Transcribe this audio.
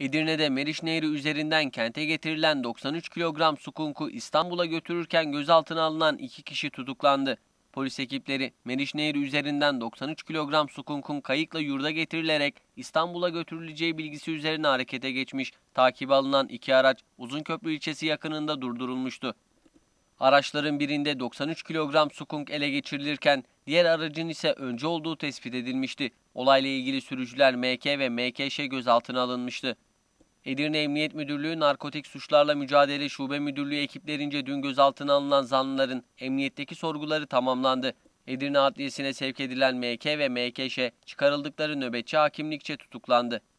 Edirne'de Meriç Nehri üzerinden kente getirilen 93 kilogram sukunku İstanbul'a götürürken gözaltına alınan iki kişi tutuklandı. Polis ekipleri Meriç Nehri üzerinden 93 kilogram sukunkun kayıkla yurda getirilerek İstanbul'a götürüleceği bilgisi üzerine harekete geçmiş. Takibe alınan iki araç Uzunköprü ilçesi yakınında durdurulmuştu. Araçların birinde 93 kilogram sukunk ele geçirilirken diğer aracın ise önce olduğu tespit edilmişti. Olayla ilgili sürücüler MK ve MKŞ gözaltına alınmıştı. Edirne Emniyet Müdürlüğü Narkotik Suçlarla Mücadele Şube Müdürlüğü ekiplerince dün gözaltına alınan zanlıların emniyetteki sorguları tamamlandı. Edirne Adliyesi'ne sevk edilen MK ve MKŞ çıkarıldıkları nöbetçi hakimlikçe tutuklandı.